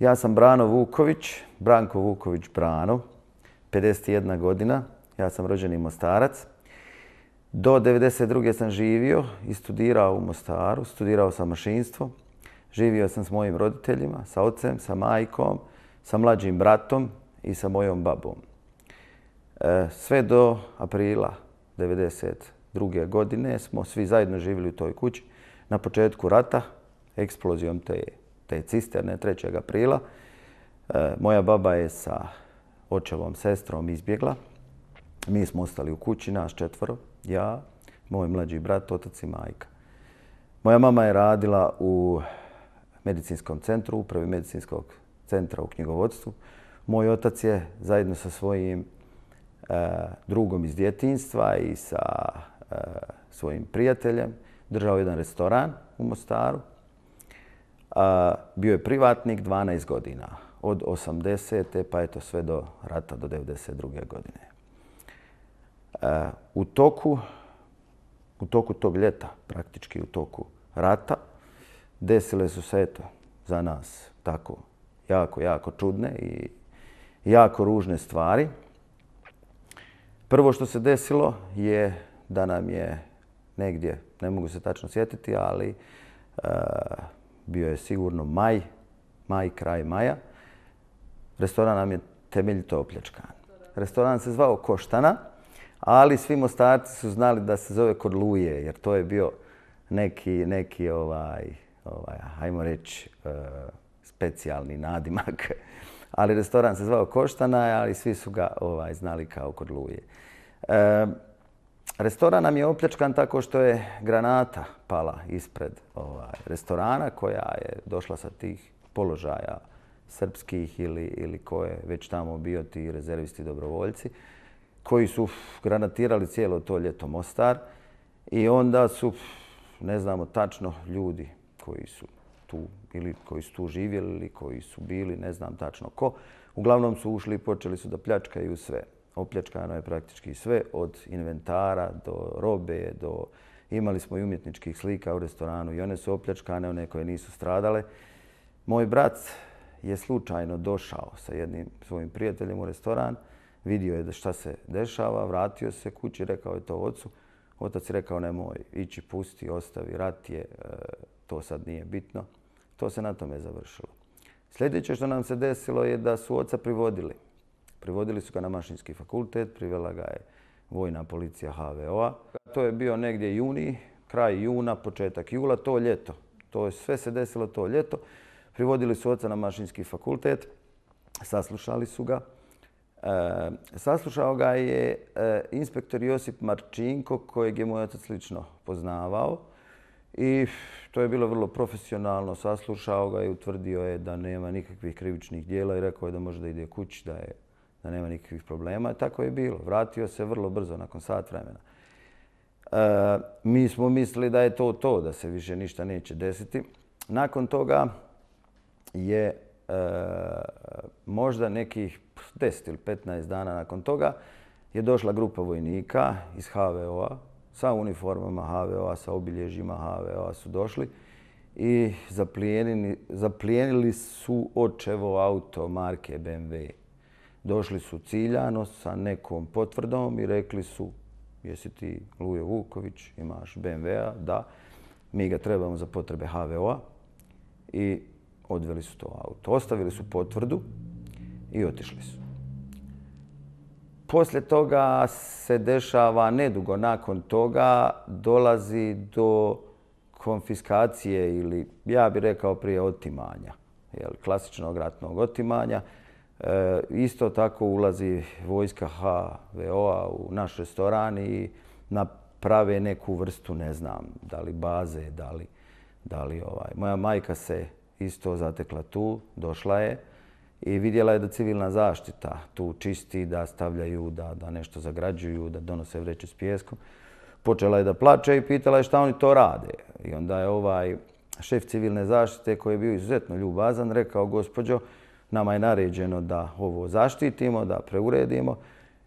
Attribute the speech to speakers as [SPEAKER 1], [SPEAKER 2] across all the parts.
[SPEAKER 1] Ja sam Brano Vuković, Branko Vuković Brano, 51 godina. Ja sam rođen i Mostarac. Do 1992. sam živio i studirao u Mostaru. Studirao sam mašinstvo. Živio sam s mojim roditeljima, sa ocem, sa majkom, sa mlađim bratom i sa mojom babom. E, sve do aprila 1992. godine smo svi zajedno živjeli u toj kući. Na početku rata, eksplozijom te te cisterne 3. aprila. E, moja baba je sa očevom sestrom izbjegla. Mi smo ostali u kući, nas četvoro, ja, moj mlađi brat, otac i majka. Moja mama je radila u medicinskom centru, prvi medicinskog centra u knjigovodstvu. Moj otac je zajedno sa svojim e, drugom iz djetinstva i sa e, svojim prijateljem držao jedan restoran u Mostaru bio je privatnik 12 godina, od 80. pa eto sve do rata, do 92. godine. U toku, u toku tog ljeta, praktički u toku rata, desile su se eto za nas tako jako, jako čudne i jako ružne stvari. Prvo što se desilo je da nam je negdje, ne mogu se tačno sjetiti, ali uh, bio je sigurno maj, maj, kraj maja. Restoran nam je temeljito opljačkan. Restoran se zvao Koštana, ali svi mostarci su znali da se zove kod Luje, jer to je bio neki, neki ovaj, ovaj, hajmo reći, e, specijalni nadimak. Ali restoran se zvao Koštana, ali svi su ga ovaj, znali kao kod Luje. E, Restoran nam je opljačkan tako što je granata pala ispred ovaj, restorana koja je došla sa tih položaja srpskih ili, ili ko je već tamo bio ti rezervisti dobrovoljci koji su granatirali cijelo to ljeto Mostar i onda su, ne znamo tačno, ljudi koji su tu ili koji su tu živjeli ili koji su bili, ne znam tačno ko, uglavnom su ušli i počeli su da pljačkaju sve opljačkano je praktički sve od inventara do robe, do imali smo i umjetničkih slika u restoranu i one su opljačkane, one koje nisu stradale. Moj brat je slučajno došao sa jednim svojim prijateljem u restoran, vidio je šta se dešava, vratio se kući, rekao je to ocu. Otac je rekao, nemoj, ići, pusti, ostavi, rat je, e, to sad nije bitno. To se na tome završilo. Sljedeće što nam se desilo je da su oca privodili. Privodili su ga na mašinski fakultet, privela ga je vojna policija HVO-a. To je bio negdje juni, kraj juna, početak jula, to ljeto. To je sve se desilo to ljeto. Privodili su oca na mašinski fakultet, saslušali su ga. E, saslušao ga je e, inspektor Josip Marčinko, kojeg je moj otac lično poznavao. I to je bilo vrlo profesionalno. Saslušao ga i utvrdio je da nema nikakvih krivičnih dijela i rekao je da može da ide kući, da je da nema nikakvih problema. Tako je bilo. Vratio se vrlo brzo, nakon sat vremena. E, mi smo mislili da je to to, da se više ništa neće desiti. Nakon toga je e, možda nekih 10 ili 15 dana nakon toga je došla grupa vojnika iz HVO-a sa uniformama HVO-a, sa obilježjima HVO-a su došli i zaplijenili, zaplijenili su očevo auto marke BMW. E, došli su ciljano sa nekom potvrdom i rekli su jesi ti Lujo Vuković, imaš BMW-a, da, mi ga trebamo za potrebe HVO-a i odveli su to auto. Ostavili su potvrdu i otišli su. Poslije toga se dešava, nedugo nakon toga, dolazi do konfiskacije ili, ja bih rekao, prije otimanja. Jel, klasičnog ratnog otimanja. E, isto tako ulazi vojska HVO-a u naš restoran i naprave neku vrstu, ne znam, da li baze, da li Da li ovaj. Moja majka se isto zatekla tu, došla je i vidjela je da civilna zaštita tu čisti, da stavljaju, da da nešto zagrađuju, da donose vreće s pijeskom. Počela je da plače i pitala je šta oni to rade. I onda je ovaj šef civilne zaštite koji je bio izuzetno ljubazan rekao, gospođo, nama je naređeno da ovo zaštitimo, da preuredimo.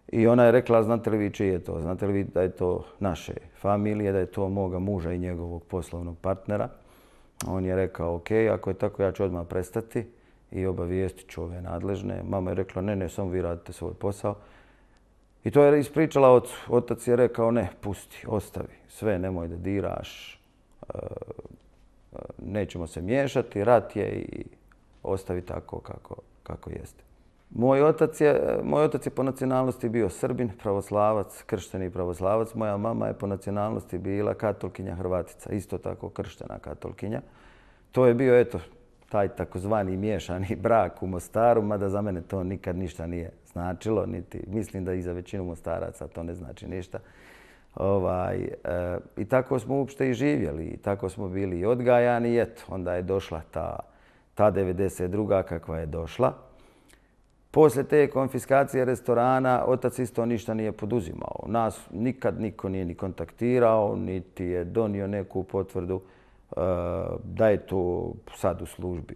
[SPEAKER 1] I ona je rekla, znate li vi čije je to? Znate li vi da je to naše familije, da je to moga muža i njegovog poslovnog partnera? On je rekao, ok, ako je tako, ja ću odmah prestati i obavijestit ću ove nadležne. Mama je rekla, ne, ne, samo vi radite svoj posao. I to je ispričala otcu. Otac je rekao, ne, pusti, ostavi sve, nemoj da diraš, e, e, nećemo se miješati, rat je i ostavi tako kako, kako jeste. Moj otac, je, moj otac je po nacionalnosti bio srbin, pravoslavac, kršteni pravoslavac. Moja mama je po nacionalnosti bila katolkinja hrvatica, isto tako krštena katolkinja. To je bio eto, taj takozvani miješani brak u Mostaru, mada za mene to nikad ništa nije značilo, niti mislim da i za većinu Mostaraca to ne znači ništa. Ovaj, e, I tako smo uopšte i živjeli, i tako smo bili i odgajani, eto, onda je došla ta ta 92. kakva je došla. Posle te konfiskacije restorana, otac isto ništa nije poduzimao. Nas nikad niko nije ni kontaktirao, niti je donio neku potvrdu e, da je to sad u službi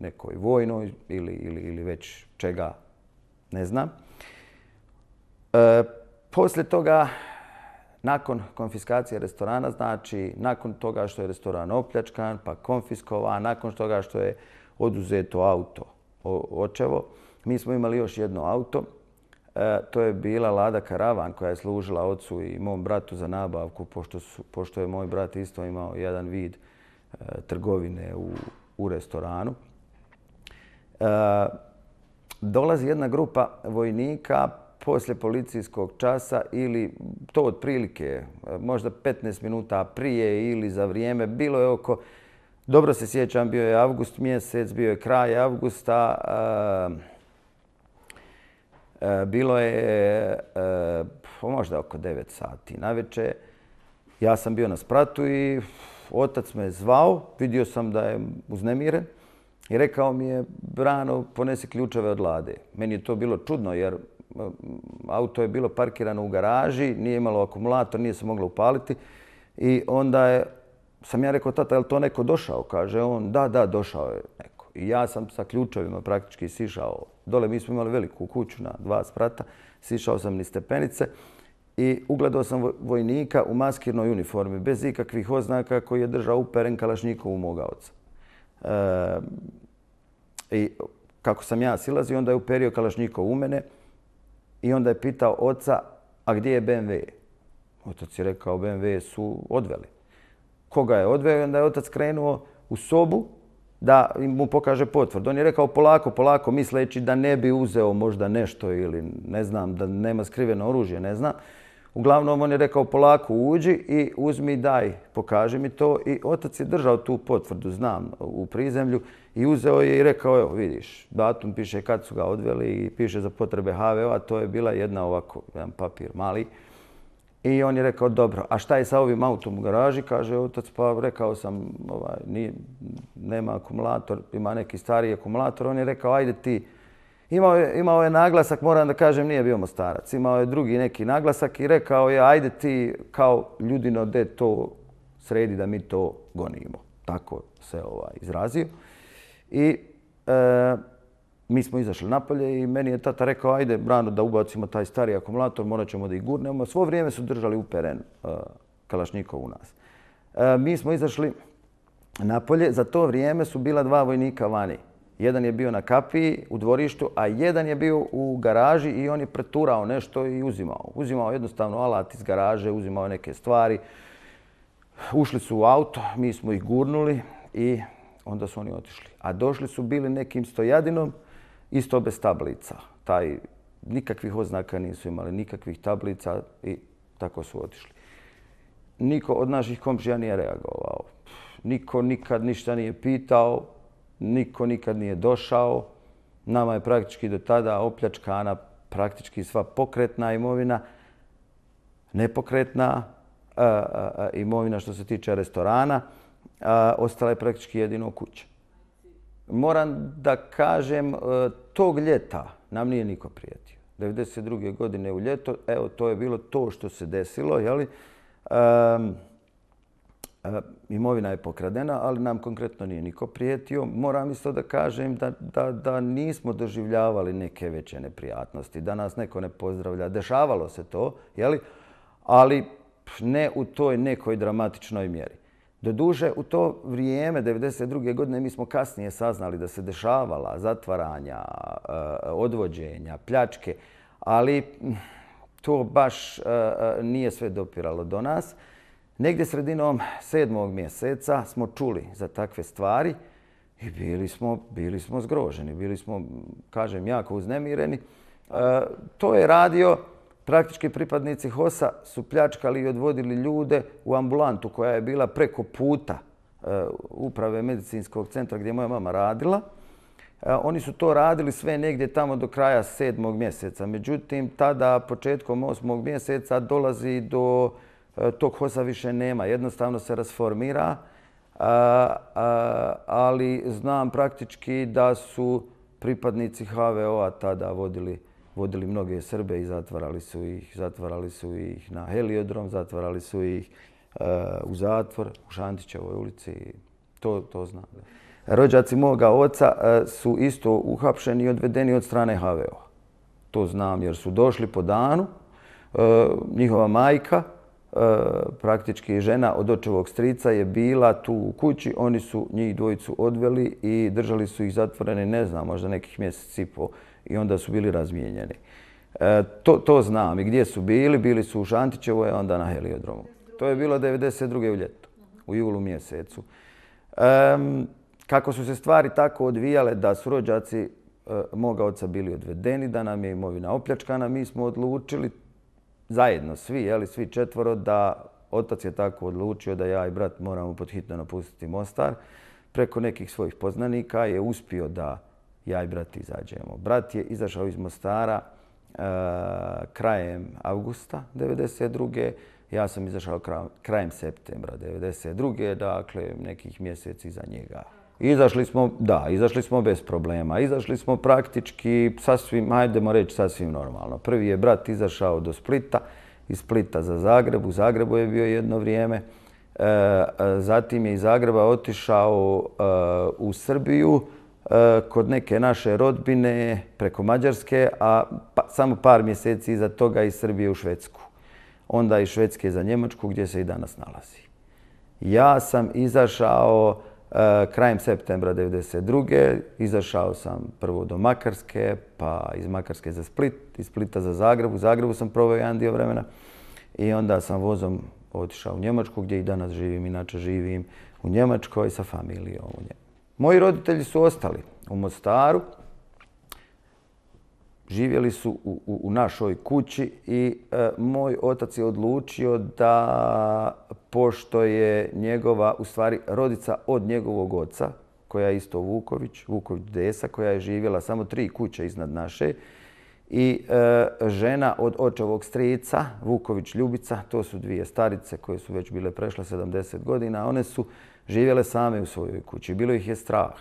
[SPEAKER 1] nekoj vojnoj ili, ili, ili već čega, ne znam. E, posle toga Nakon konfiskacije restorana, znači nakon toga što je restoran opljačkan, pa konfiskovan, nakon toga što je oduzeto auto očevo, mi smo imali još jedno auto. E, to je bila Lada Karavan koja je služila ocu i mom bratu za nabavku, pošto, pošto je moj brat isto imao jedan vid e, trgovine u, u restoranu. E, dolazi jedna grupa vojnika, posle policijskog časa ili to od prilike, e, možda 15 minuta prije ili za vrijeme, bilo je oko, dobro se sjećam, bio je avgust mjesec, bio je kraj avgusta, e, bilo je e, možda oko 9 sati na večer. Ja sam bio na spratu i otac me zvao, vidio sam da je uznemiren. I rekao mi je, Brano, ponesi ključeve od lade. Meni je to bilo čudno jer auto je bilo parkirano u garaži, nije imalo akumulator, nije se moglo upaliti. I onda je, sam ja rekao, tata, je to neko došao? Kaže on, da, da, došao je neko. I ja sam sa ključovima praktički sišao. Dole mi smo imali veliku kuću na dva sprata, sišao sam ni stepenice i ugledao sam vojnika u maskirnoj uniformi, bez ikakvih oznaka koji je držao uperen kalašnjikovu moga oca. E, I kako sam ja silazio, onda je uperio kalašnjikov u mene, I onda je pitao oca, a gdje je BMW? Otac je rekao, BMW su odveli. Koga je odveo? I onda je otac krenuo u sobu da mu pokaže potvrdu. On je rekao polako, polako, misleći da ne bi uzeo možda nešto ili ne znam, da nema skriveno oružje, ne znam. Uglavnom, on je rekao polako uđi i uzmi daj, pokaži mi to. I otac je držao tu potvrdu, znam, u prizemlju i uzeo je i rekao, evo, vidiš, datum piše kad su ga odveli i piše za potrebe HVO, a to je bila jedna ovako, jedan papir mali. I on je rekao, dobro, a šta je sa ovim autom u garaži? Kaže otac, pa rekao sam, ovaj, nije, nema akumulator, ima neki stariji akumulator. On je rekao, ajde ti, Imao je, imao je naglasak, moram da kažem, nije bio Mostarac. Imao je drugi neki naglasak i rekao je, ajde ti kao ljudino de to sredi da mi to gonimo. Tako se ovaj izrazio. I e, mi smo izašli napolje i meni je tata rekao, ajde brano da ubacimo taj stari akumulator, morat ćemo da ih gurnemo. Svo vrijeme su držali uperen e, Kalašnjikov u nas. E, mi smo izašli napolje, za to vrijeme su bila dva vojnika vani. Jedan je bio na kapiji u dvorištu, a jedan je bio u garaži i on je preturao nešto i uzimao. Uzimao jednostavno alat iz garaže, uzimao neke stvari. Ušli su u auto, mi smo ih gurnuli i onda su oni otišli. A došli su bili nekim stojadinom, isto bez tablica. Taj, nikakvih oznaka nisu imali, nikakvih tablica i tako su otišli. Niko od naših komšija nije reagovao. Niko nikad ništa nije pitao, niko nikad nije došao. Nama je praktički do tada opljačkana praktički sva pokretna imovina, nepokretna imovina što se tiče restorana, ostala je praktički jedino kuća. Moram da kažem, e, tog ljeta nam nije niko prijetio. 92. godine u ljeto, evo, to je bilo to što se desilo, jeli? A, a, e, imovina je pokradena, ali nam konkretno nije niko prijetio. Moram isto da kažem da, da, da nismo doživljavali neke veće neprijatnosti, da nas neko ne pozdravlja. Dešavalo se to, jeli? ali ne u toj nekoj dramatičnoj mjeri. Do duže, u to vrijeme, 1992. godine, mi smo kasnije saznali da se dešavala zatvaranja, eh, odvođenja, pljačke, ali to baš eh, eh, nije sve dopiralo do nas. Negde sredinom sedmog mjeseca smo čuli za takve stvari i bili smo, bili smo zgroženi, bili smo, kažem, jako uznemireni. E, to je radio, praktički pripadnici HOS-a su pljačkali i odvodili ljude u ambulantu koja je bila preko puta e, uprave medicinskog centra gdje moja mama radila. E, oni su to radili sve negdje tamo do kraja sedmog mjeseca. Međutim, tada početkom osmog mjeseca dolazi do... E, tog HOS-a više nema. Jednostavno se rasformira, e, e, ali znam praktički da su pripadnici HVO-a tada vodili vodili mnoge Srbe i zatvarali su ih. Zatvarali su ih na heliodrom, zatvarali su ih uh, u zatvor u Šantićevoj ulici. To, to znam. Rođaci moga oca su isto uhapšeni i odvedeni od strane HVO. To znam jer su došli po danu. uh, Njihova majka, E, praktički žena od očevog strica je bila tu u kući. Oni su njih dvojicu odveli i držali su ih zatvorene, ne znam, možda nekih mjeseci i po, i onda su bili razmijenjeni. E, to, to znam. I gdje su bili? Bili su u Šantićevoj, i onda na heliodromu. To je bilo 92. u ljetu, u julu mjesecu. Kako su se stvari tako odvijale da su rođaci e, moga oca bili odvedeni, da nam je imovina opljačkana, mi smo odlučili zajedno svi, jeli, svi četvoro, da otac je tako odlučio da ja i brat moramo podhitno napustiti Mostar. Preko nekih svojih poznanika je uspio da ja i brat izađemo. Brat je izašao iz Mostara e, krajem avgusta 1992. Ja sam izašao krajem septembra 1992. Dakle, nekih mjeseci iza njega. Izašli smo, da, izašli smo bez problema. Izašli smo praktički sasvim, hajdemo reći, sasvim normalno. Prvi je brat izašao do Splita, iz Splita za Zagreb. U Zagrebu je bio jedno vrijeme. E, e zatim je iz Zagreba otišao e, u Srbiju e, kod neke naše rodbine preko Mađarske, a pa, samo par mjeseci iza toga iz Srbije u Švedsku. Onda iz Švedske za Njemačku gdje se i danas nalazi. Ja sam izašao... Eh, krajem septembra 1992. izašao sam prvo do Makarske, pa iz Makarske za Split, iz Splita za Zagreb. U Zagrebu sam probao jedan dio vremena i onda sam vozom otišao u Njemačku, gdje i danas živim, inače živim u Njemačkoj sa familijom u Njemačkoj. Moji roditelji su ostali u Mostaru, živjeli su u, u, našoj kući i e, moj otac je odlučio da, pošto je njegova, u stvari, rodica od njegovog oca, koja je isto Vuković, Vuković Desa, koja je živjela samo tri kuće iznad naše, i e, žena od očevog strica, Vuković Ljubica, to su dvije starice koje su već bile prešle 70 godina, one su živjele same u svojoj kući. Bilo ih je strah.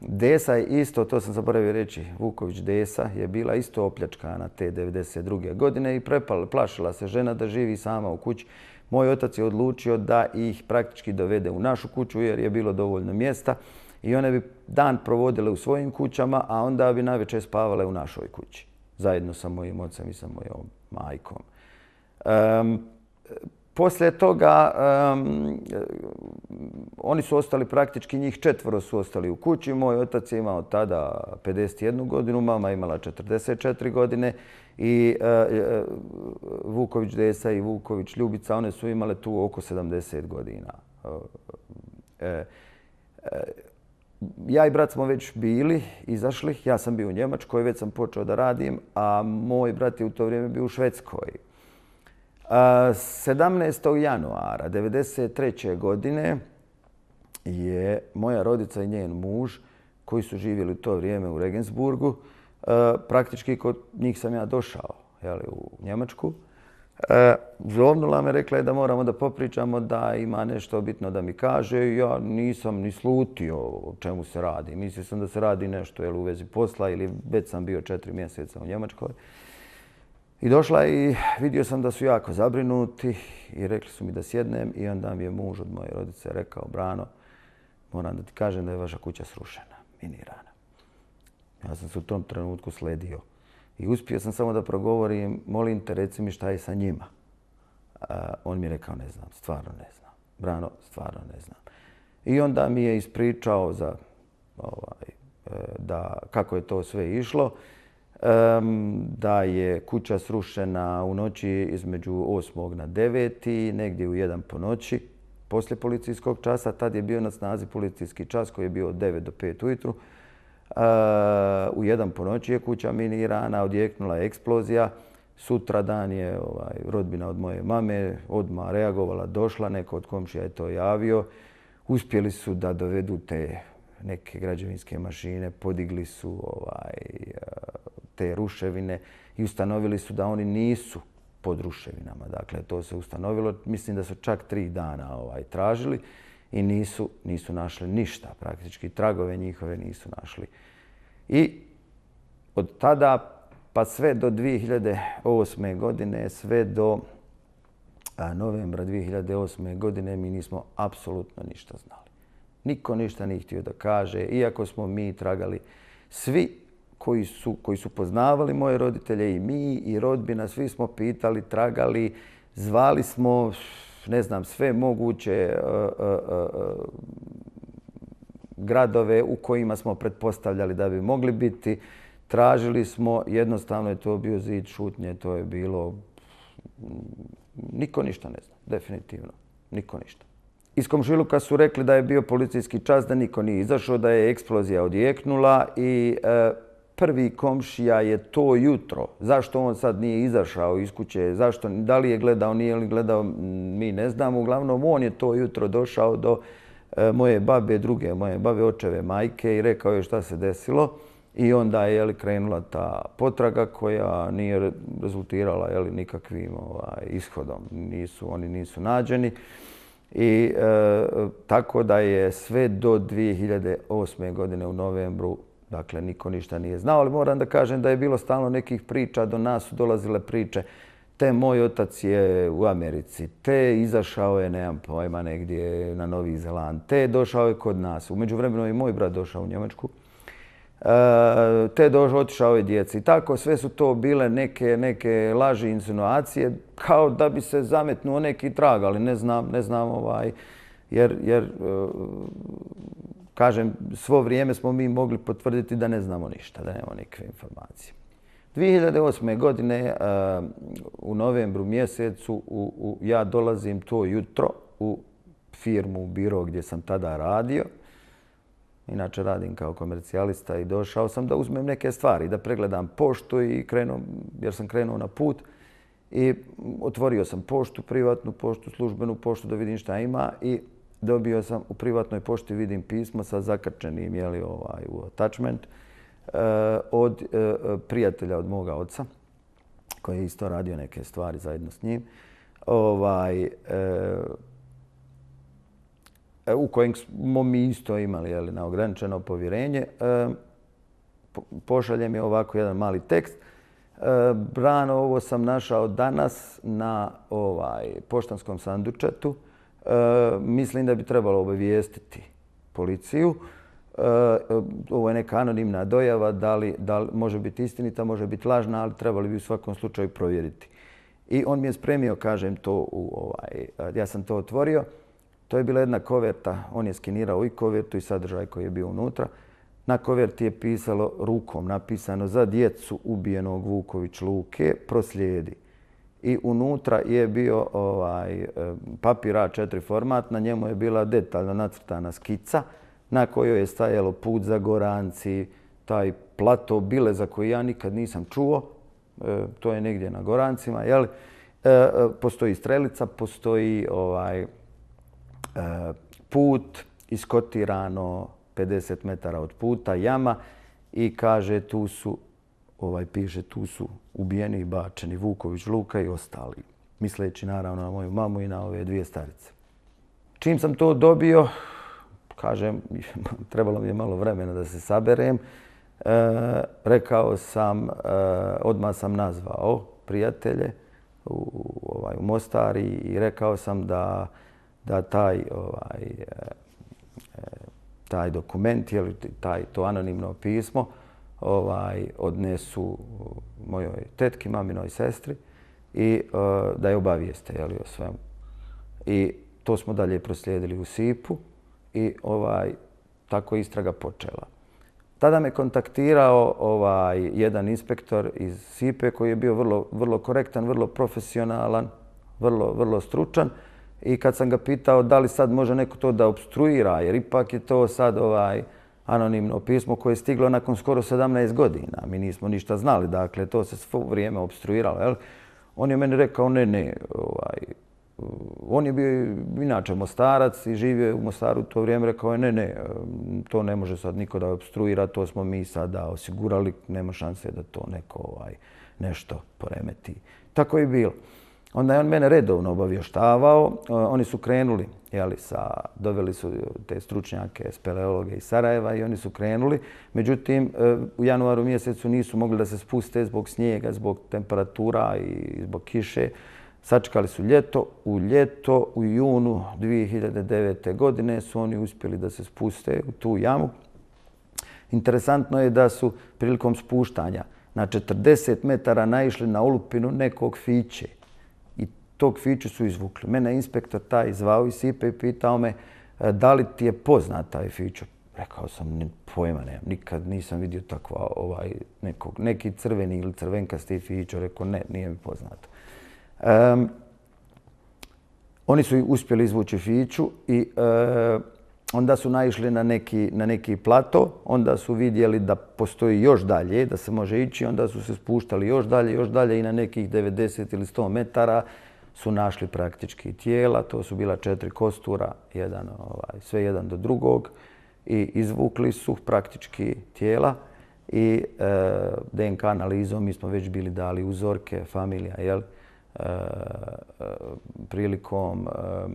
[SPEAKER 1] Desa je isto, to sam zaboravio reći, Vuković Desa je bila isto opljačkana te 1992. godine i plašila se žena da živi sama u kući. Moj otac je odlučio da ih praktički dovede u našu kuću jer je bilo dovoljno mjesta i one bi dan provodile u svojim kućama, a onda bi najveće spavale u našoj kući zajedno sa mojim ocem i sa mojom majkom. Poslije toga oni su ostali praktički, njih četvoro su ostali u kući. Moj otac je imao tada 51 godinu, mama imala 44 godine. I e, e, Vuković Desa i Vuković Ljubica, one su imale tu oko 70 godina. E, ja i brat smo već bili, izašli. Ja sam bio u Njemačkoj, već sam počeo da radim, a moj brat je u to vrijeme bio u Švedskoj. 17. januara 1993. godine je moja rodica i njen muž, koji su živjeli u to vrijeme u Regensburgu, e, praktički kod njih sam ja došao jeli, u Njemačku. E, Zovnula me, rekla je da moramo da popričamo, da ima nešto bitno da mi kaže. Ja nisam ni slutio o čemu se radi. Mislio sam da se radi nešto jeli, u vezi posla ili već sam bio četiri mjeseca u Njemačkoj. I došla i vidio sam da su jako zabrinuti i rekli su mi da sjednem i onda mi je muž od moje rodice rekao, Brano, moram da ti kažem da je vaša kuća srušena, minirana. Ja sam se u tom trenutku sledio i uspio sam samo da progovorim, molim te, reci mi šta je sa njima. A, on mi je rekao, ne znam, stvarno ne znam. Brano, stvarno ne znam. I onda mi je ispričao za, ovaj, e, da kako je to sve išlo um, da je kuća srušena u noći između 8. na 9. negdje u 1. po noći poslije policijskog časa. Tad je bio na snazi policijski čas koji je bio od 9 do 5 ujutru. Uh, u jedan po noći je kuća minirana, odjeknula je eksplozija. Sutra dan je ovaj, rodbina od moje mame odma reagovala, došla, neko od komšija je to javio. Uspjeli su da dovedu te neke građevinske mašine, podigli su ovaj, te ruševine i ustanovili su da oni nisu pod ruševinama. Dakle, to se ustanovilo, mislim da su čak tri dana ovaj, tražili i nisu, nisu našli ništa praktički. Tragove njihove nisu našli. I od tada pa sve do 2008. godine, sve do novembra 2008. godine mi nismo apsolutno ništa znali. Niko ništa nije htio da kaže, iako smo mi tragali svi koji su, koji su poznavali moje roditelje i mi i rodbina, svi smo pitali, tragali, zvali smo, ne znam, sve moguće uh, uh, uh, gradove u kojima smo pretpostavljali da bi mogli biti. Tražili smo, jednostavno je to bio zid šutnje, to je bilo... Niko ništa ne zna, definitivno. Niko ništa. Iz komšiluka su rekli da je bio policijski čas, da niko nije izašao, da je eksplozija odjeknula i uh, prvi komšija je to jutro. Zašto on sad nije izašao iz kuće, zašto, da li je gledao, nije li gledao, mi ne znamo. Uglavnom, on je to jutro došao do e, moje babe, druge moje babe, očeve majke i rekao je šta se desilo. I onda je jeli, krenula ta potraga koja nije rezultirala jeli, nikakvim ovaj, ishodom. Nisu, oni nisu nađeni. I e, tako da je sve do 2008. godine u novembru Dakle, niko ništa nije znao, ali moram da kažem da je bilo stalno nekih priča, do nas su dolazile priče. Te moj otac je u Americi, te izašao je, nemam pojma, negdje na Novi Zeland, te došao je kod nas. Umeđu vremenu je i moj brat došao u Njemačku. E, te dož, otišao je djeci. Tako, sve su to bile neke, neke laži insinuacije, kao da bi se zametnuo neki trag, ali ne znam, ne znam ovaj, jer, jer e, kažem, svo vrijeme smo mi mogli potvrditi da ne znamo ništa, da nemamo nikakve informacije. 2008. godine eh, u novembru mjesecu u, ja dolazim to jutro u firmu, u biro gdje sam tada radio. Inače radim kao komercijalista i došao sam da uzmem neke stvari, da pregledam poštu i krenu, jer sam krenuo na put. I otvorio sam poštu, privatnu poštu, službenu poštu da vidim šta ima i dobio sam u privatnoj pošti, vidim pismo sa zakrčenim jeli, ovaj, u attachment eh, od eh, prijatelja, od moga oca, koji je isto radio neke stvari zajedno s njim, ovaj, eh, u kojem smo mi isto imali jeli, na ograničeno povjerenje. Pošalje mi ovako jedan mali tekst. Brano, ovo sam našao danas na ovaj poštanskom sandučetu. Eh, mislim da bi trebalo obavijestiti policiju. Eh, ovo je neka anonimna dojava, da li, da može biti istinita, može biti lažna, ali trebali bi u svakom slučaju provjeriti. I on mi je spremio, kažem, to u ovaj, eh, ja sam to otvorio. To je bila jedna koverta, on je skinirao i kovertu i sadržaj koji je bio unutra. Na koverti je pisalo rukom, napisano za djecu ubijenog Vuković Luke, proslijedi i unutra je bio ovaj, e, papir A4 format, na njemu je bila detaljno nacrtana skica na kojoj je stajalo put za Goranci, taj plato bile za koji ja nikad nisam čuo, e, to je negdje na Gorancima, je e, e, postoji strelica, postoji ovaj put, iskotirano 50 metara od puta, jama i kaže tu su ovaj piše tu su ubijeni i bačeni Vuković, Luka i ostali. Misleći naravno na moju mamu i na ove dvije starice. Čim sam to dobio, kažem, trebalo mi je malo vremena da se saberem, e, rekao sam, e, odmah sam nazvao prijatelje u, ovaj, u Mostar i rekao sam da, da taj, ovaj, e, e taj dokument, jel, taj, to anonimno pismo, e, ovaj, odnesu mojoj tetki, maminoj sestri i e, da je obavijeste jeli, o svemu. I to smo dalje proslijedili u Sipu i ovaj, tako istraga počela. Tada me kontaktirao ovaj jedan inspektor iz Sipe koji je bio vrlo, vrlo korektan, vrlo profesionalan, vrlo, vrlo stručan. I kad sam ga pitao da li sad može neko to da obstruira, jer ipak je to sad ovaj, anonimno pismo koje je stiglo nakon skoro 17 godina. Mi nismo ništa znali, dakle, to se svo vrijeme obstruiralo. Jel? On je meni rekao, ne, ne, ovaj, on je bio inače Mostarac i živio je u Mostaru to vrijeme, rekao je, ne, ne, to ne može sad niko da obstruira, to smo mi sada osigurali, nema šanse da to neko ovaj, nešto poremeti. Tako je bilo. Onda je on mene redovno obavještavao. E, oni su krenuli, jeli, sa, doveli su te stručnjake, speleologe iz Sarajeva i oni su krenuli. Međutim, e, u januaru mjesecu nisu mogli da se spuste zbog snijega, zbog temperatura i zbog kiše. Sačekali su ljeto. U ljeto, u junu 2009. godine su oni uspjeli da se spuste u tu jamu. Interesantno je da su prilikom spuštanja na 40 metara naišli na olupinu nekog fiće tog fiče su izvukli. Mene inspektor taj zvao i IP i pitao me e, da li ti je poznat taj fiče. Rekao sam, ne, pojma nemam, nikad nisam vidio takva, ovaj, nekog, neki crveni ili crvenkasti fiče. Rekao, ne, nije mi poznato. Um, oni su uspjeli izvući fiču i e, onda su naišli na neki, na neki plato, onda su vidjeli da postoji još dalje, da se može ići, onda su se spuštali još dalje, još dalje i na nekih 90 ili 100 metara su našli praktički tijela. To su bila četiri kostura, jedan, ovaj, sve jedan do drugog i izvukli su praktički tijela i e, DNK analizom mi smo već bili dali uzorke, familija, jel? E, e prilikom e,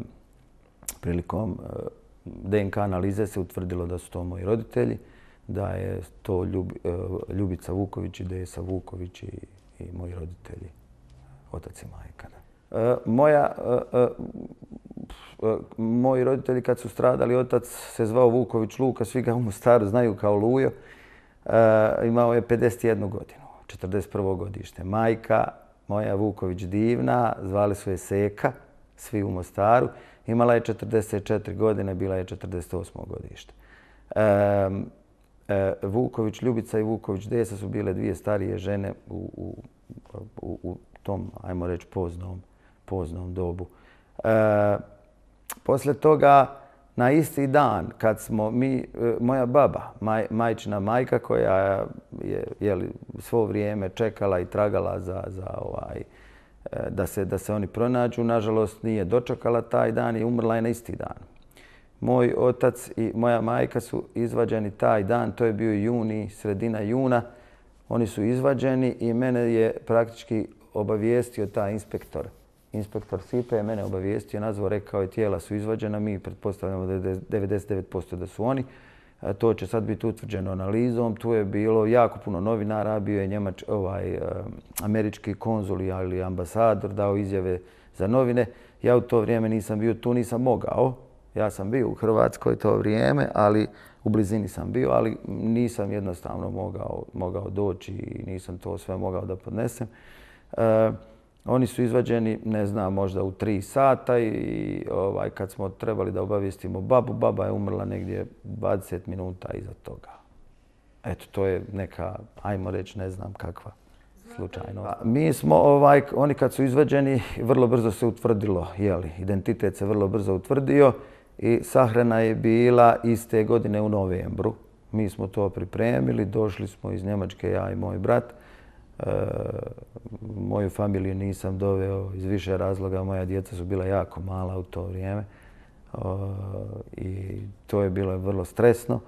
[SPEAKER 1] prilikom e, DNK analize se utvrdilo da su to moji roditelji, da je to Ljub, e, Ljubica Vuković i Desa Vuković i, i moji roditelji, otac i majka. Da moja, e, e, e, moji roditelji kad su stradali, otac se zvao Vuković Luka, svi ga u Mostaru znaju kao Lujo, imao je 51 godinu, 41. godište. Majka, moja Vuković divna, zvali su je Seka, svi u Mostaru, imala je 44 godine, bila je 48. godište. Vuković Ljubica i Vuković Desa su bile dvije starije žene u, u, u, tom, ajmo reći, poznom poznom dobu. E, posle toga, na isti dan, kad smo mi, e, moja baba, maj, majčina majka koja je jeli, svo vrijeme čekala i tragala za, za ovaj, e, da, se, da se oni pronađu, nažalost nije dočekala taj dan i umrla je na isti dan. Moj otac i moja majka su izvađeni taj dan, to je bio juni, sredina juna. Oni su izvađeni i mene je praktički obavijestio taj inspektor inspektor sip je mene obavijestio, nazvao, rekao je tijela su izvađena, mi pretpostavljamo da je 99% da su oni. E, to će sad biti utvrđeno analizom. Tu je bilo jako puno novinara, bio je njemač, ovaj, e, američki konzul ili ambasador, dao izjave za novine. Ja u to vrijeme nisam bio tu, nisam mogao. Ja sam bio u Hrvatskoj to vrijeme, ali u blizini sam bio, ali nisam jednostavno mogao, mogao doći i nisam to sve mogao da podnesem. Uh, Oni su izvađeni, ne znam, možda u tri sata i ovaj, kad smo trebali da obavistimo babu, baba je umrla negdje 20 minuta iza toga. Eto, to je neka, ajmo reći, ne znam kakva slučajno. Mi smo, ovaj, oni kad su izvađeni, vrlo brzo se utvrdilo, jeli, identitet se vrlo brzo utvrdio i sahrana je bila iste godine u novembru. Mi smo to pripremili, došli smo iz Njemačke, ja i moj brat. Eh, moju familiju nisam doveo iz više razloga. Moja djeca su bila jako mala u to vrijeme. Eh, I to je bilo vrlo stresno.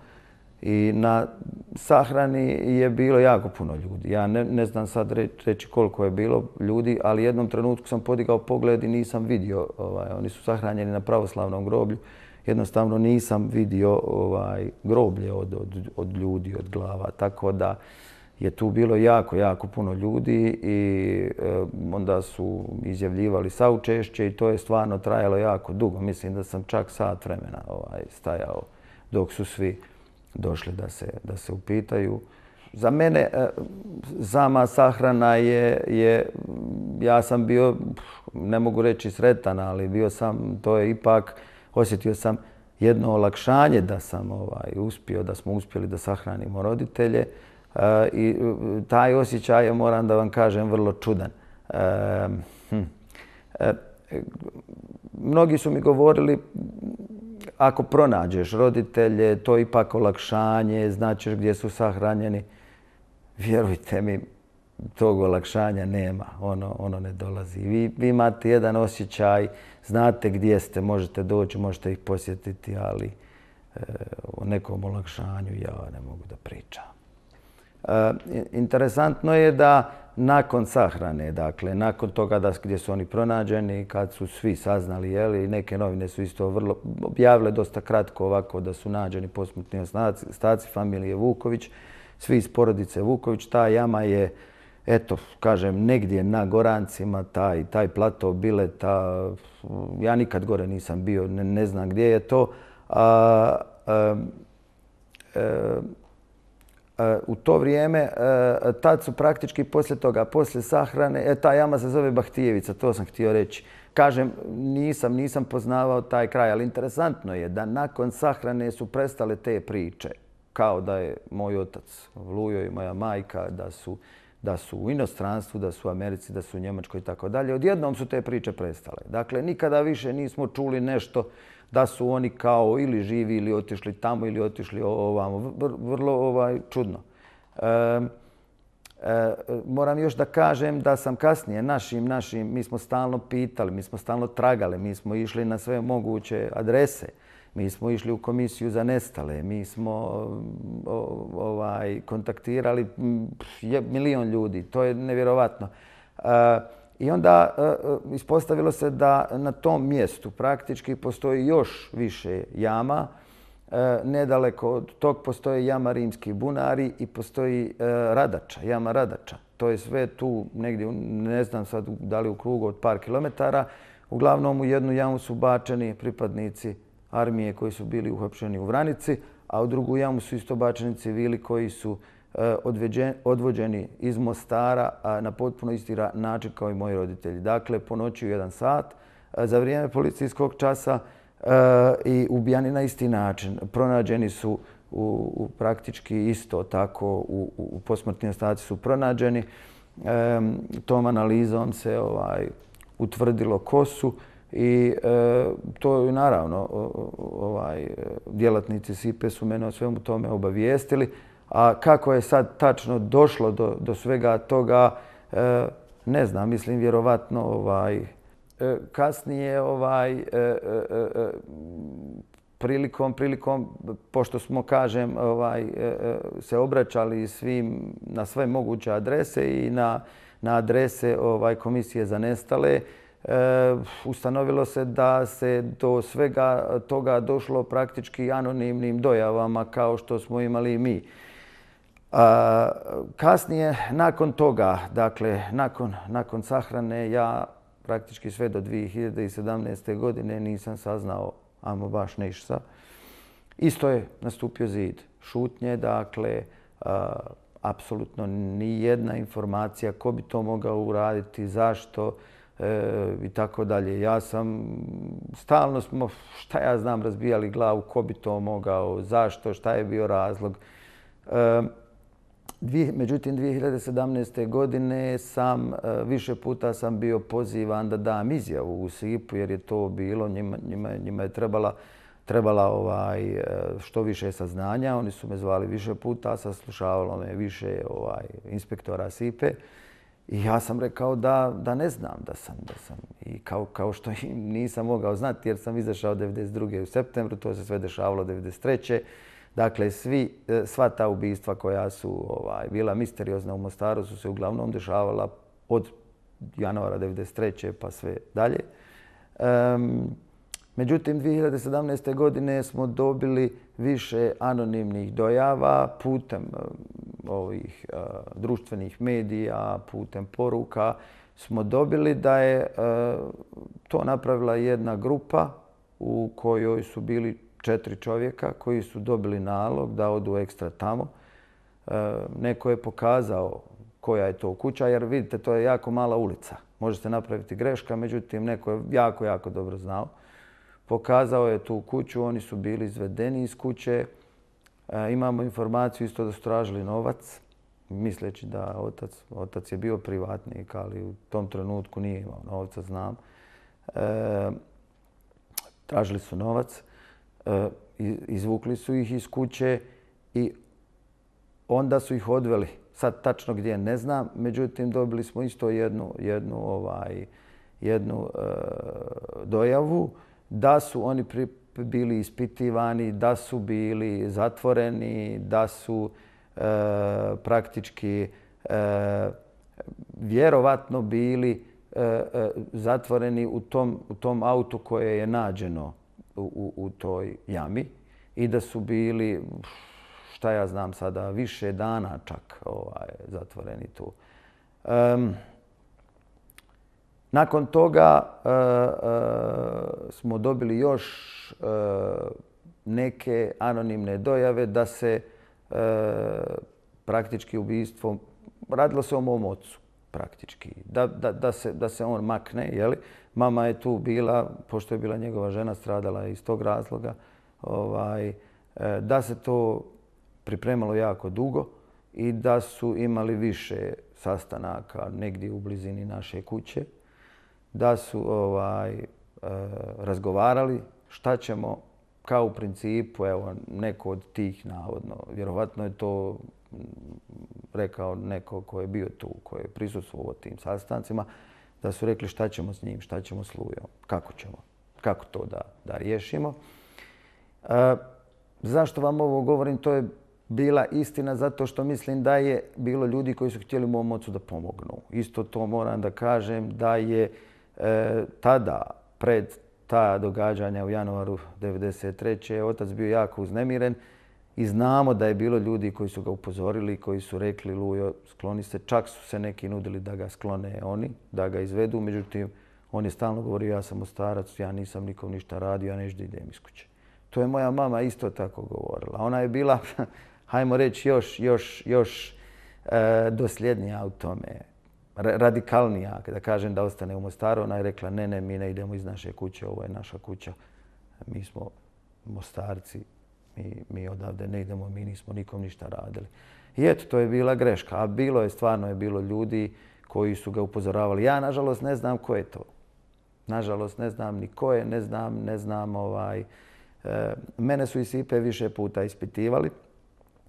[SPEAKER 1] I na sahrani je bilo jako puno ljudi. Ja ne, znam sad reći koliko je bilo ljudi, ali jednom trenutku sam podigao pogled i nisam vidio. Ovaj, oni su sahranjeni na pravoslavnom groblju. Jednostavno nisam vidio ovaj groblje od, od, od ljudi, od glava. Tako da, je tu bilo jako, jako puno ljudi i e, onda su izjavljivali saučešće i to je stvarno trajalo jako dugo. Mislim da sam čak sat vremena ovaj, stajao dok su svi došli da se, da se upitaju. Za mene e, sama sahrana je, je, ja sam bio, ne mogu reći sretan, ali bio sam, to je ipak, osjetio sam jedno olakšanje da sam ovaj, uspio, da smo uspjeli da sahranimo roditelje. Eh, I eh, taj osjećaj je, moram da vam kažem, vrlo čudan. Hm. Eh, mnogi su mi govorili, ako pronađeš roditelje, to je ipak olakšanje, znaćeš gdje su sahranjeni. Vjerujte mi, tog olakšanja nema, ono, ono ne dolazi. Vi, vi imate jedan osjećaj, znate gdje ste, možete doći, možete ih posjetiti, ali o nekom olakšanju ja ne mogu da pričam. Eh, interesantno je da nakon sahrane, dakle, nakon toga gdje su oni pronađeni, kad su svi saznali, jeli, neke novine su isto vrlo, objavile dosta kratko ovako da su nađeni posmutni ostaci familije Vuković, svi iz porodice Vuković, ta jama je, eto, kažem, negdje na Gorancima, taj plato bile, ta, ja nikad gore nisam bio, ne znam gdje je to, a... E, u to vrijeme, e, tad su praktički poslije toga, poslije sahrane, e, ta jama se zove Bahtijevica, to sam htio reći. Kažem, nisam, nisam poznavao taj kraj, ali interesantno je da nakon sahrane su prestale te priče. Kao da je moj otac Vlujo i moja majka, da su, da su u inostranstvu, da su u Americi, da su u Njemačkoj i tako dalje. Odjednom su te priče prestale. Dakle, nikada više nismo čuli nešto da su oni kao ili živi ili otišli tamo ili otišli ovamo. Vrlo ovaj, čudno. E, e, moram još da kažem da sam kasnije našim, našim, mi smo stalno pitali, mi smo stalno tragali, mi smo išli na sve moguće adrese. Mi smo išli u komisiju za nestale, mi smo mm, ovaj, kontaktirali mm, milion ljudi, to je nevjerovatno. E, I onda e, e, ispostavilo se da na tom mjestu praktički postoji još više jama. E, nedaleko od tog postoje jama Rimski bunari i postoji Radača, jama Radača. To je sve tu negdje, ne znam sad da li u krugu od par kilometara. Uglavnom u jednu jamu su bačeni pripadnici armije koji su bili uhapšeni u Vranici, a u drugu jamu su isto bačeni civili koji su uh, Eh, odvođeni iz Mostara na potpuno isti način kao i moji roditelji. Dakle, po noći u jedan sat, eh, za vrijeme policijskog časa eh, i ubijani na isti način. Pronađeni su praktički isto tako u posmrtnim ostaci su pronađeni. Tom analizom se ovaj, utvrdilo ko su i to je naravno, ovaj, djelatnici SIPE su mene o svemu tome obavijestili. A kako je sad tačno došlo do, do svega toga, e, ne znam, mislim, vjerovatno ovaj, e, kasnije ovaj, e, prilikom, prilikom, pošto smo, kažem, ovaj, se obraćali svim, na sve moguće adrese i na, na adrese ovaj, komisije za nestale, ustanovilo se da se do svega toga došlo praktički anonimnim dojavama kao što smo imali i mi kasnije, nakon toga, dakle, nakon, nakon sahrane, ja praktički sve do 2017. godine nisam saznao amo baš ništa. Isto je nastupio zid šutnje, dakle, apsolutno ni jedna informacija ko bi to mogao uraditi, zašto e, i tako dalje. Ja sam, stalno smo, šta ja znam, razbijali glavu, ko bi to mogao, zašto, šta je bio razlog. E, Međutim, 2017. godine sam e, više puta sam bio pozivan da dam izjavu u sip jer je to bilo, njima, njima, je trebala trebala ovaj e, što više saznanja. Oni su me zvali više puta, saslušavalo me više ovaj inspektora Sipe. I ja sam rekao da, da ne znam da sam, da sam. I kao, kao što nisam mogao znati jer sam izašao 92. u septembru, to se sve dešavalo 1993. Dakle, svi, e, sva ta ubijstva koja su ovaj, bila misteriozna u Mostaru su se uglavnom dešavala od januara 1993. pa sve dalje. Um, Međutim, 2017. godine smo dobili više anonimnih dojava putem ovih e, društvenih medija, putem poruka. Smo dobili da je e, to napravila jedna grupa u kojoj su bili četiri čovjeka koji su dobili nalog da odu ekstra tamo. E, neko je pokazao koja je to kuća jer vidite to je jako mala ulica. Možete napraviti greška, međutim neko je jako, jako dobro znao. Pokazao je tu kuću, oni su bili izvedeni iz kuće. E, imamo informaciju isto da su tražili novac, misleći da otac, otac je bio privatnik, ali u tom trenutku nije imao novca, znam. E, tražili su novac. E, izvukli su ih iz kuće i onda su ih odveli. Sad tačno gdje ne znam, međutim dobili smo isto jednu, jednu, ovaj, jednu e, dojavu da su oni pri, bili ispitivani, da su bili zatvoreni, da su e, praktički e, vjerovatno bili e, e zatvoreni u tom, u tom autu koje je nađeno u, u toj jami i da su bili, šta ja znam sada, više dana čak ovaj, zatvoreni tu. Um, nakon toga uh, uh, smo dobili još uh, neke anonimne dojave da se uh, praktički ubijstvo, radilo se o mom ocu praktički, da, da, da, se, da se on makne, jeli? li? Mama je tu bila, pošto je bila njegova žena, stradala iz tog razloga. Ovaj, e, da se to pripremalo jako dugo i da su imali više sastanaka negdje u blizini naše kuće. Da su ovaj, e, razgovarali šta ćemo kao u principu, evo, neko od tih, navodno, vjerovatno je to rekao neko ko je bio tu, ko je prisutstvo u tim sastancima, da su rekli šta ćemo s njim, šta ćemo s Lujom, kako ćemo, kako to da, da riješimo. E, zašto vam ovo govorim, to je bila istina zato što mislim da je bilo ljudi koji su htjeli mom ocu da pomognu. Isto to moram da kažem da je e, tada, pred ta događanja u januaru 1993. otac bio jako uznemiren. I znamo da je bilo ljudi koji su ga upozorili, koji su rekli Lujo, skloni se. Čak su se neki nudili da ga sklone oni, da ga izvedu. Međutim, on je stalno govorio, ja sam ostarac, ja nisam nikom ništa radio, ja nešto idem iz kuće. To je moja mama isto tako govorila. Ona je bila, hajmo reći, još, još, još e, dosljednija u tome radikalnija, kada kažem da ostane u Mostaru, ona je rekla ne, ne, mi ne idemo iz naše kuće, ovo je naša kuća. Mi smo Mostarci, mi, mi odavde ne idemo, mi nismo nikom ništa radili. I eto, to je bila greška, a bilo je, stvarno je bilo ljudi koji su ga upozoravali. Ja, nažalost, ne znam ko je to. Nažalost, ne znam ni ko je, ne znam, ne znam ovaj... E, mene su i isipe više puta ispitivali.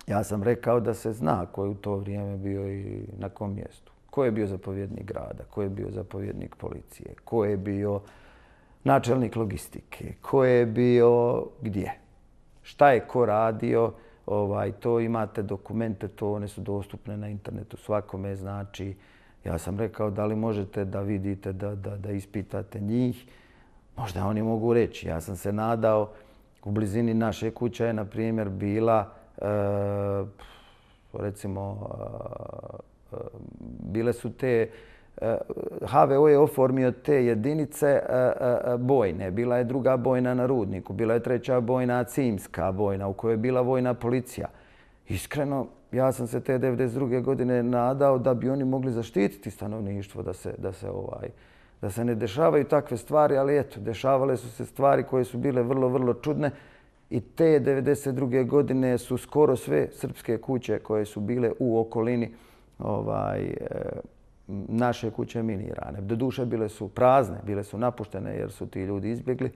[SPEAKER 1] Ja sam rekao da se zna ko je u to vrijeme bio i na kom mjestu. Ko je bio zapovjednik grada, ko je bio zapovjednik policije, ko je bio načelnik logistike, ko je bio gdje šta je ko radio, ovaj, to imate dokumente, to one su dostupne na internetu svakome, znači ja sam rekao da li možete da vidite, da, da, da ispitate njih, možda oni mogu reći. Ja sam se nadao, u blizini naše kuće je, na primjer, bila, e, recimo, e, e, bile su te, HVO je oformio te jedinice e, e, e, bojne. Bila je druga bojna na Rudniku, bila je treća bojna Cimska bojna u kojoj je bila vojna policija. Iskreno, ja sam se te 1992. godine nadao da bi oni mogli zaštititi stanovništvo, da se, da se ovaj da se ne dešavaju takve stvari, ali eto, dešavale su se stvari koje su bile vrlo, vrlo čudne i te 1992. godine su skoro sve srpske kuće koje su bile u okolini ovaj, naše kuće minirane. Do duše bile su prazne, bile su napuštene jer su ti ljudi izbjegli.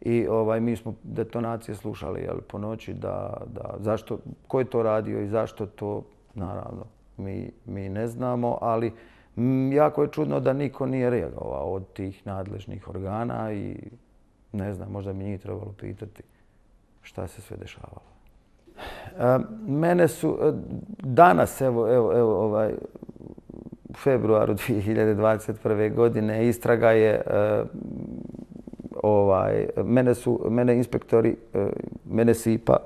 [SPEAKER 1] I ovaj, mi smo detonacije slušali jel, po noći da, da zašto, ko je to radio i zašto to, naravno, mi, mi ne znamo, ali m, mm, jako je čudno da niko nije reagovao od tih nadležnih organa i ne znam, možda mi njih trebalo pitati šta se sve dešavalo. E, mene su, e, danas, evo, evo, evo ovaj, februaru 2021. godine istraga je e, ovaj mene su mene inspektori e, mene pa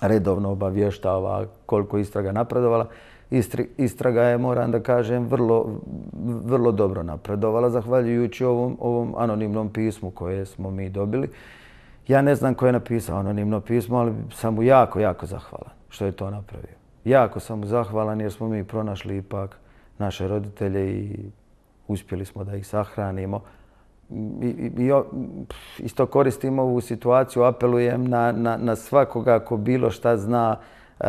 [SPEAKER 1] redovno obavještava koliko istraga napredovala Istri, istraga je moram da kažem vrlo vrlo dobro napredovala zahvaljujući ovom ovom anonimnom pismu koje smo mi dobili ja ne znam ko je napisao anonimno pismo ali sam mu jako jako zahvalan što je to napravio jako sam mu zahvalan jer smo mi pronašli ipak naše roditelje i uspjeli smo da ih sahranimo. I, i, i, isto koristim ovu situaciju, apelujem na, na, na svakoga ko bilo šta zna e,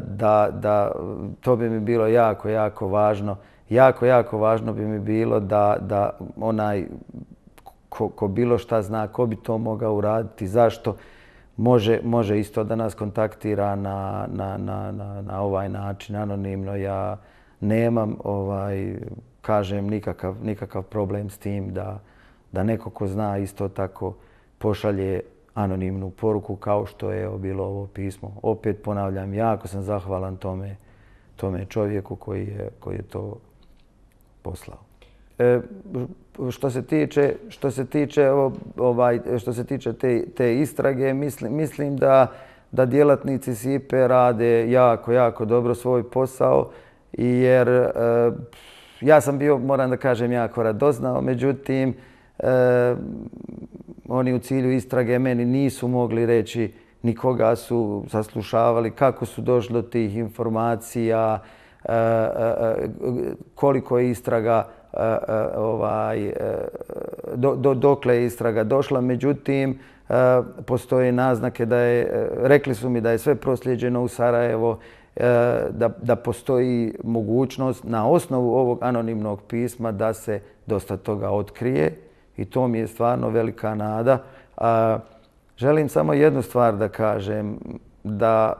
[SPEAKER 1] da, da to bi mi bilo jako, jako važno. Jako, jako važno bi mi bilo da, da onaj ko, ko bilo šta zna, ko bi to mogao uraditi, zašto, može, može isto da nas kontaktira na, na, na, na, na ovaj način, anonimno. Ja, nemam ovaj kažem nikakav, nikakav problem s tim da, da neko ko zna isto tako pošalje anonimnu poruku kao što je bilo ovo pismo. Opet ponavljam, jako sam zahvalan tome, tome čovjeku koji je, koji je to poslao. E, što se tiče što se tiče ovaj što se tiče te, te istrage mislim, mislim da da djelatnici SIPE rade jako jako dobro svoj posao jer e, ja sam bio, moram da kažem, jako radoznao, međutim, e, oni u cilju istrage meni nisu mogli reći nikoga su saslušavali, kako su došli do tih informacija, e, koliko je istraga, ovaj, do, dokle je istraga došla. Međutim, postoje naznake da je, rekli su mi da je sve prosljeđeno u Sarajevo, E, da, da postoji mogućnost na osnovu ovog anonimnog pisma da se dosta toga otkrije i to mi je stvarno velika nada. A, želim samo jednu stvar da kažem, da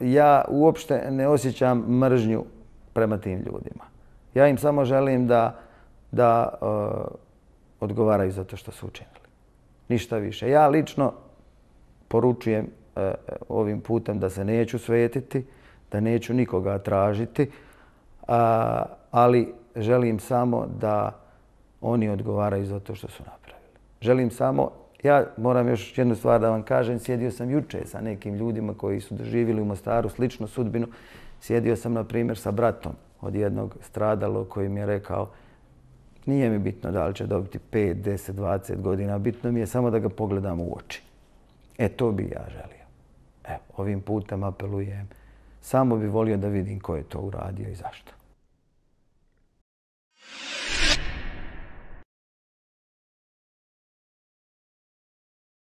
[SPEAKER 1] ja uopšte ne osjećam mržnju prema tim ljudima. Ja im samo želim da, da e, odgovaraju za to što su učinili. Ništa više. Ja lično poručujem e, ovim putem da se neću svetiti, da neću nikoga tražiti, ali želim samo da oni odgovaraju za to što su napravili. Želim samo, ja moram još jednu stvar da vam kažem, sjedio sam juče sa nekim ljudima koji su doživjeli u Mostaru sličnu sudbinu. Sjedio sam, na primjer, sa bratom od jednog stradalo koji mi je rekao nije mi bitno da li će dobiti 5, 10, 20 godina, bitno mi je samo da ga pogledam u oči. E, to bi ja želio. Evo, ovim putem apelujem Samo bi volio da vidim ko je to uradio i zašto.